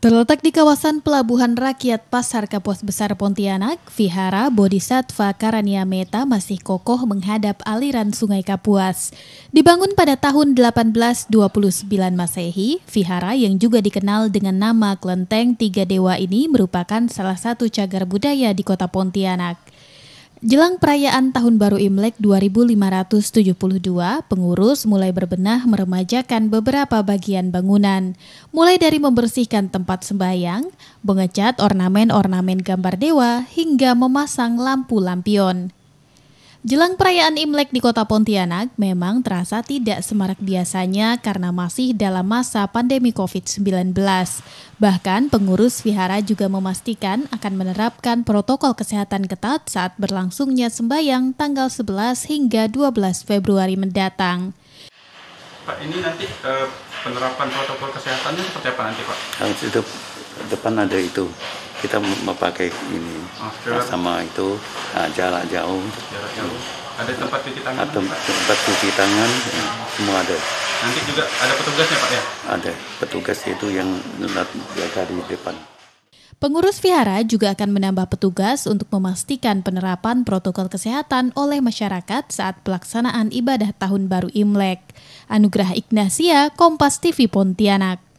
Terletak di kawasan Pelabuhan Rakyat Pasar Kapuas Besar Pontianak, Vihara Bodhisattva Karania Meta masih kokoh menghadap aliran Sungai Kapuas. Dibangun pada tahun 1829 Masehi, Vihara yang juga dikenal dengan nama Kelenteng Tiga Dewa ini merupakan salah satu cagar budaya di kota Pontianak. Jelang perayaan Tahun Baru Imlek 2572, pengurus mulai berbenah meremajakan beberapa bagian bangunan, mulai dari membersihkan tempat sembahyang, mengecat ornamen-ornamen gambar dewa, hingga memasang lampu lampion. Jelang perayaan Imlek di kota Pontianak memang terasa tidak semarak biasanya karena masih dalam masa pandemi COVID-19. Bahkan pengurus vihara juga memastikan akan menerapkan protokol kesehatan ketat saat berlangsungnya sembayang tanggal 11 hingga 12 Februari mendatang. Pak, ini nanti uh, penerapan protokol kesehatannya seperti apa nanti Pak? depan ada itu kita memakai ini masker. sama itu nah, jarak jauh. Jarak jauh. Ada tempat cuci tangan. Ada tempat cuci tangan ya. semua ada. Nanti juga ada petugasnya Pak ya? Ada petugas itu yang jaga di depan. Pengurus vihara juga akan menambah petugas untuk memastikan penerapan protokol kesehatan oleh masyarakat saat pelaksanaan ibadah tahun baru Imlek. Anugerah Ignasia, Kompas TV Pontianak.